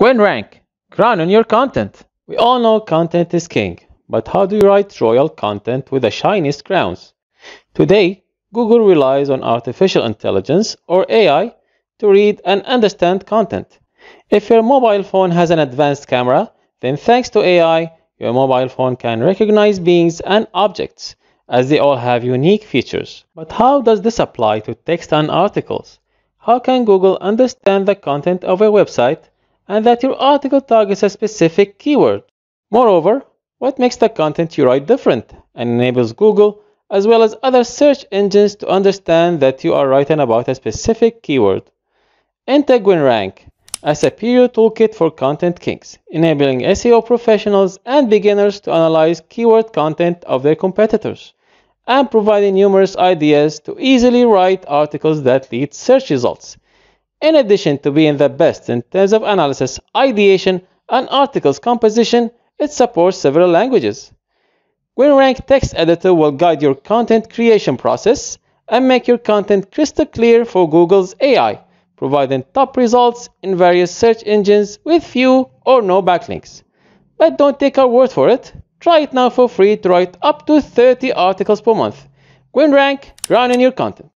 rank, crown on your content. We all know content is king, but how do you write royal content with the shiniest crowns? Today, Google relies on artificial intelligence or AI to read and understand content. If your mobile phone has an advanced camera, then thanks to AI, your mobile phone can recognize beings and objects as they all have unique features. But how does this apply to text and articles? How can Google understand the content of a website and that your article targets a specific keyword. Moreover, what makes the content you write different and enables Google as well as other search engines to understand that you are writing about a specific keyword. Enter Rank, a superior toolkit for content kings, enabling SEO professionals and beginners to analyze keyword content of their competitors and providing numerous ideas to easily write articles that lead search results. In addition to being the best in terms of analysis, ideation, and articles composition, it supports several languages. WinRank Text Editor will guide your content creation process and make your content crystal clear for Google's AI, providing top results in various search engines with few or no backlinks. But don't take our word for it. Try it now for free to write up to 30 articles per month. WinRank, ground in your content.